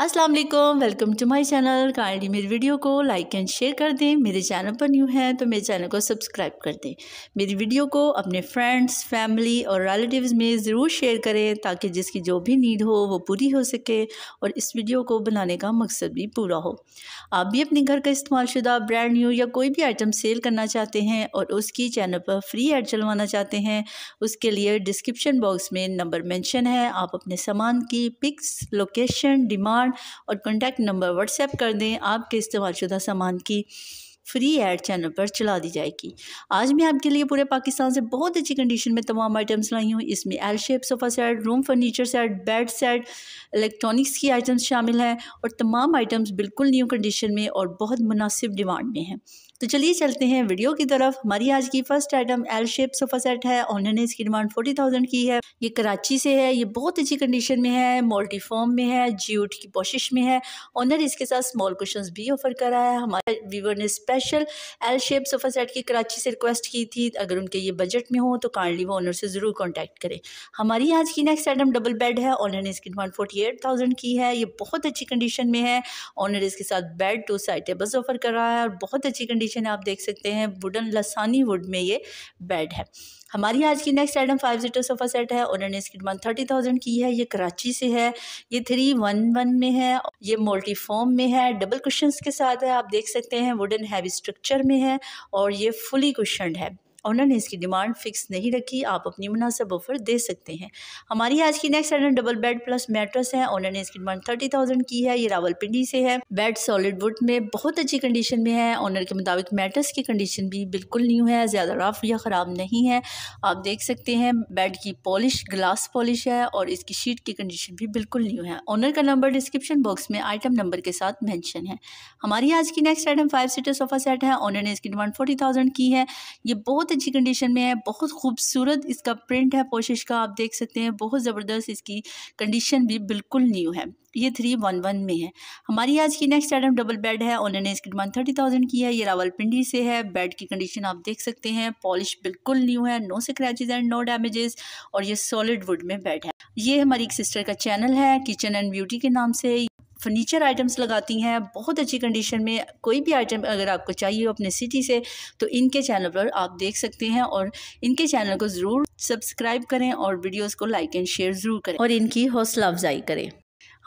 अस्सलाम वालेकुम welcome to my channel kindly मेरी वीडियो को लाइक एंड शेयर कर दें मेरे चैनल पर न्यू हैं तो मेरे चैनल को सब्सक्राइब कर दें मेरी वीडियो को अपने फ्रेंड्स फैमिली और रिलेटिव्स में ज़रूर शेयर करें ताकि जिसकी जो भी नीड हो वो पूरी हो सके और इस वीडियो को बनाने का मकसद भी पूरा हो आप भी अपने घर का इस्तेमाल शुदा ब्रांड न्यू या कोई भी आइटम सेल करना चाहते हैं और उसकी चैनल पर फ्री एड चलवाना चाहते हैं उसके लिए डिस्क्रिप्शन बॉक्स में नंबर मैंशन है आप अपने सामान की पिक्स लोकेशन डिमांड कार्ड और कॉन्टैक्ट नंबर व्हाट्सएप कर दें आपके इस्तेमाल शुदा सामान की फ्री एड चैनल पर चला दी जाएगी आज मैं आपके लिए पूरे पाकिस्तान से बहुत अच्छी कंडीशन में तमाम आइटम्स लाई हूँ इसमें L shape sofa set room furniture set bed set electronics की आइटम्स शामिल हैं और तमाम आइटम्स बिल्कुल न्यू कंडीशन में और बहुत मुनासिब डिमांड में हैं तो चलिए चलते हैं वीडियो की तरफ हमारी आज की first item L shape sofa set है ऑनर ने इसकी डिमांड फोर्टी थाउजेंड की है ये कराची से है ये बहुत अच्छी कंडीशन में है मल्टीफॉर्म में है जियो की कोशिश में है ऑनर इसके साथ स्मॉल क्वेश्चन भी ऑफर करा है हमारे व्यूवर ने special L shape sofa set की कराची से रिक्वेस्ट की थी अगर उनके ये बजट में हो तो काइंडली वो ऑनर से ज़रूर कॉन्टैक्ट करें हमारी आज की नेक्स्ट आइटम डबल बेड है ऑनर ने इसकी डिमांड फोर्टी एट थाउजेंड की है ये बहुत अच्छी कंडीशन में है ऑनर इसके साथ bed two side tables offer कर रहा है और बहुत अच्छी कंडीशन कंडीशन है आप देख सकते हैं वुडन लसानी वुड में ये बेड है हमारी आज की next item five seater sofa set है उन्होंने इसकी डिमांड थर्टी थाउजेंड की है ये कराची से है ये थ्री वन वन में है ये मोल्टीफॉर्म में है डबल कुशन के साथ है आप देख सकते हैं वुडन हैवी स्ट्रक्चर में है और ये फुली कुशन है ऑनर ने इसकी डिमांड फिक्स नहीं रखी आप अपनी मुनासिब ऑफर दे सकते हैं हमारी आज की next item double bed plus mattress है ऑनर ने इसकी डिमांड थर्टी थाउजेंड की है ये रावलपिंडी से है बेड सॉलिड वुड में बहुत अच्छी कंडीशन में है ऑनर के मुताबिक मेट्रस की कंडीशन भी बिल्कुल न्यू है ज़्यादा रफ या ख़राब नहीं है आप देख सकते हैं बेड की पॉलिश ग्लास पॉलिश है और इसकी शीट की कंडीशन भी बिल्कुल न्यू है ऑनर का नंबर डिस्क्रिप्शन बॉक्स में आइटम नंबर के साथ मैंशन है हमारी आज की next item five seater sofa set है ऑनर ने इसकी डिमांड फोर्टी थाउजेंड की है ये बहुत अच्छी कंडीशन में है बहुत खूबसूरत इसका प्रिंट है पोशिश का आप देख सकते हैं बहुत ज़बरदस्त इसकी कंडीशन भी बिल्कुल न्यू है ये थ्री वन वन में है हमारी आज की नेक्स्ट आइटम डबल बेड है उन्होंने इसकी डिमांड थर्टी थाउजेंड की है ये रावलपिंडी से है बेड की कंडीशन आप देख सकते हैं पॉलिश बिल्कुल न्यू है no scratches and no damages और ये सॉलिड वुड में बेड है ये हमारी एक सिस्टर का चैनल है किचन एंड ब्यूटी के नाम से फर्नीचर आइटम्स लगाती हैं बहुत अच्छी कंडीशन में कोई भी आइटम अगर आपको चाहिए हो अपने सिटी से तो इनके चैनल पर आप देख सकते हैं और इनके चैनल को ज़रूर सब्सक्राइब करें और वीडियोस को लाइक एंड शेयर ज़रूर करें और इनकी हौसला अफजाई करें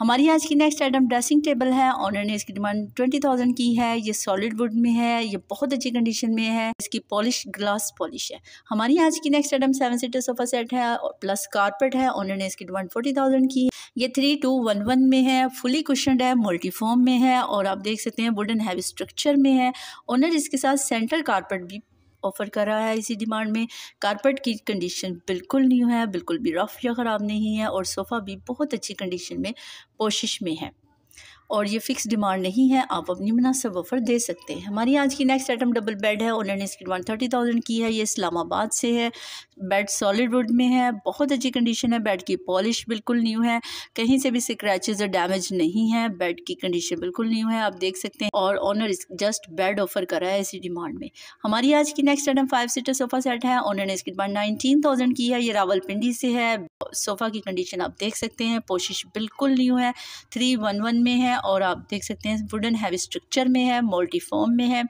हमारी आज की नेक्स्ट आइटम ड्रेसिंग टेबल है ऑनर इसकी डिमांड ट्वेंटी थाउजेंड की है ये सॉलिड वुड में है ये बहुत अच्छी कंडीशन में है इसकी पॉलिश ग्लास पॉलिश है हमारी आज की next item seven seater sofa set है और प्लस कारपेट है ऑनर ने इसकी डिमांड फोर्टी थाउजेंड की है ये थ्री टू वन वन में है फुली क्वेश्चन है मल्टीफॉर्म में है और आप देख सकते हैं वुडन हैवी स्ट्रक्चर में है ऑनर इसके साथ सेंटर कारपेट भी ऑफ़र कर रहा है इसी डिमांड में कारपेट की कंडीशन बिल्कुल न्यू है बिल्कुल भी रफ़ या ख़राब नहीं है और सोफ़ा भी बहुत अच्छी कंडीशन में कोशिश में है और ये फ़िक्स डिमांड नहीं है आप अपनी मुनासब ऑफ़र दे सकते हैं हमारी आज की नेक्स्ट आइटम डबल बेड है उन्होंने इसकी डिमांड थर्टी थाउजेंड की है ये इस्लामाबाद से है बेड सॉलिड वुड में है बहुत अच्छी कंडीशन है बेड की पॉलिश बिल्कुल न्यू है कहीं से भी स्क्रैचेज और डैमेज नहीं है बेड की कंडीशन बिल्कुल न्यू है आप देख सकते हैं और ऑनर जस्ट बेड ऑफर करा है इसी डिमांड में हमारी आज की next item five seater sofa set है उन्होंने इसकी डिमांड नाइनटीन थाउजेंड की है ये रावलपिंडी से है सोफ़ा की कंडीशन आप देख सकते हैं पोशिश बिल्कुल न्यू है थ्री वन वन में है और आप देख सकते हैं वुडन हैवी स्ट्रक्चर में है मोल्टीफॉर्म में है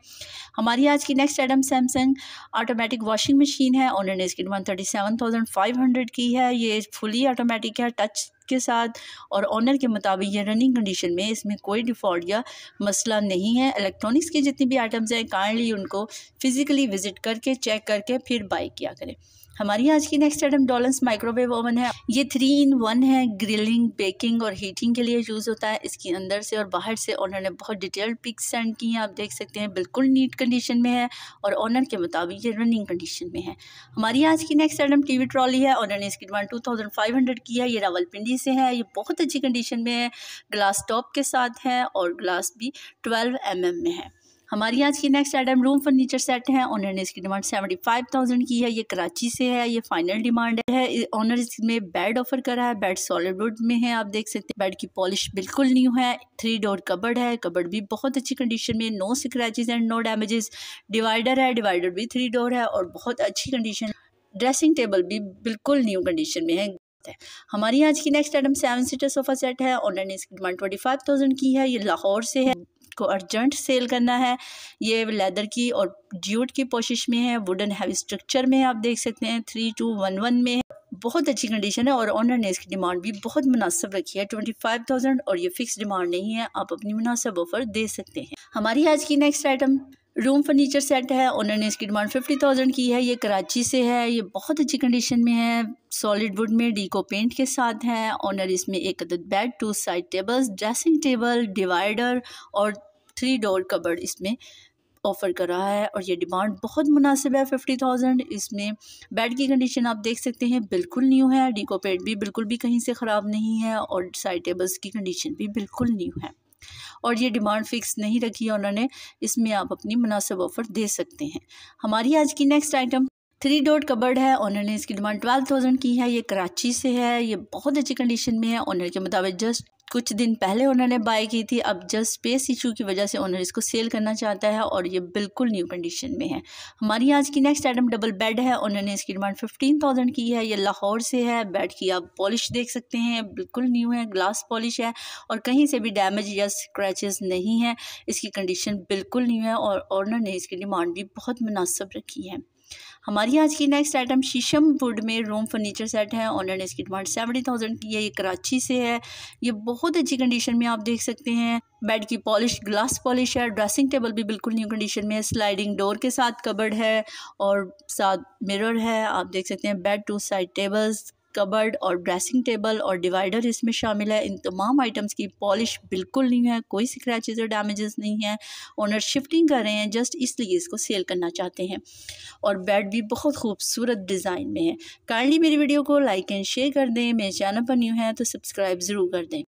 हमारी आज की next item Samsung automatic washing machine है उन्होंने इसकी one thirty seven thousand five hundred की है ये फुली ऑटोमेटिक है टच के साथ और ऑनर के मुताबिक ये रनिंग कंडीशन में इसमें कोई डिफ़ॉल्ट या मसला नहीं है इलेक्ट्रॉनिक्स के जितनी भी आइटम्स हैं काइंडली उनको फ़िज़िकली विज़िट करके चेक करके फिर बाई किया करें हमारी आज की next item Dawlance microwave oven है ये थ्री इन वन है ग्रिलिंग बेकिंग और हीटिंग के लिए यूज़ होता है इसके अंदर से और बाहर से ओनर ने बहुत डिटेल्ड पिक्स सेंड की हैं आप देख सकते हैं बिल्कुल नीट कंडीशन में है और ओनर के मुताबिक ये रनिंग कंडीशन में है हमारी आज की नेक्स्ट आइटम टी ट्रॉली है ओनर ने इसकी डिमांड टू की है ये रावलपिंडी से है ये बहुत अच्छी कंडीशन में है ग्लास टॉप के साथ है और ग्लास भी ट्वेल्व एम mm में है हमारी आज की next item room furniture set है ऑनर ने इसकी डिमांड सेवेंटी फाइव थाउजेंड की है ये कराची से है ये फाइनल डिमांड है ऑनर इसमें बेड ऑफर कर रहा है बेड सॉलिड वुड में है आप देख सकते हैं बेड की पॉलिश बिल्कुल न्यू है थ्री डोर कबर्ड है कबर्ड भी बहुत अच्छी कंडीशन में no scratches and no damages divider है डिवाइडर भी थ्री डोर है और बहुत अच्छी कंडीशन ड्रेसिंग टेबल भी बिल्कुल न्यू कंडीशन में है है हमारी आज की next item seven seater sofa set है ऑनर ने इसकी डिमांड ट्वेंटी फाइव थाउजेंड की है ये लाहौर से है इसको अर्जेंट सेल करना है ये लेदर की और ज्यूट की पोशिश में है वुडन हैवी स्ट्रक्चर में आप देख सकते हैं थ्री टू वन वन में बहुत अच्छी कंडीशन है और ऑनर ने इसकी डिमांड भी बहुत मुनासिब रखी है ट्वेंटी फाइव थाउजेंड और ये फिक्स डिमांड नहीं है आप अपनी मुनासिब ऑफर दे सकते हैं हमारी आज की next item room furniture set है ऑनर ने इसकी डिमांड फिफ्टी थाउजेंड की है ये कराची से है ये बहुत अच्छी कंडीशन में है सॉलिड वुड में डीको पेंट के साथ है ऑनर इसमें एक अदद bed two side tables dressing table divider और थ्री डोर कबर्ड इसमें ऑफ़र कर रहा है और ये डिमांड बहुत मुनासिब है फिफ्टी थाउजेंड इसमें बेड की कंडीशन आप देख सकते हैं बिल्कुल न्यू है डिकोपेड भी बिल्कुल भी कहीं से ख़राब नहीं है और साइड टेबल्स की कंडीशन भी बिल्कुल न्यू है और ये डिमांड फ़िक्स नहीं रखी है उन्होंने इसमें आप अपनी मुनासिब ऑफ़र दे सकते हैं हमारी आज की next item three door cupboard है ऑनर ने इसकी डिमांड ट्वेल्व थाउजेंड की है ये कराची से है ये बहुत अच्छी कंडीशन में है ऑनर के मुताबिक जस्ट कुछ दिन पहले उन्होंने बाय की थी अब जस्ट स्पेस इशू की वजह से ओनर इसको सेल करना चाहता है और ये बिल्कुल न्यू कंडीशन में है हमारी आज की नेक्स्ट आइटम डबल बेड है उन्होंने इसकी डिमांड फिफ्टीन थाउजेंड की है ये लाहौर से है बेड की आप पॉलिश देख सकते हैं बिल्कुल न्यू है ग्लास पॉलिश है और कहीं से भी डैमेज या स्क्रैच नहीं है इसकी कंडीशन बिल्कुल न्यू है और ऑनर ने इसकी डिमांड भी बहुत मुनासब रखी है हमारी आज की नेक्स्ट आइटम शीशम वुड में रूम फर्नीचर सेट है ऑनर ने इसकी डिमांड सेवेंटी थाउजेंड की है ये कराची से है ये बहुत अच्छी कंडीशन में आप देख सकते हैं बेड की पॉलिश ग्लास पॉलिश है ड्रेसिंग टेबल भी बिल्कुल न्यू कंडीशन में है स्लाइडिंग डोर के साथ कबर्ड है और साथ मिरर है आप देख सकते हैं bed two side tables cupboard और ड्रेसिंग टेबल और डिवाइडर इसमें शामिल है इन तमाम आइटम्स की पॉलिश बिल्कुल नहीं है कोई स्क्रैचेज और डैमेजेस नहीं है ओनर शिफ्टिंग कर रहे हैं जस्ट इसलिए इसको सेल करना चाहते हैं और बेड भी बहुत खूबसूरत डिज़ाइन में है काइंडली मेरी वीडियो को लाइक एंड शेयर कर दें मेरे चैनल पर न्यू है तो सब्सक्राइब ज़रूर कर दें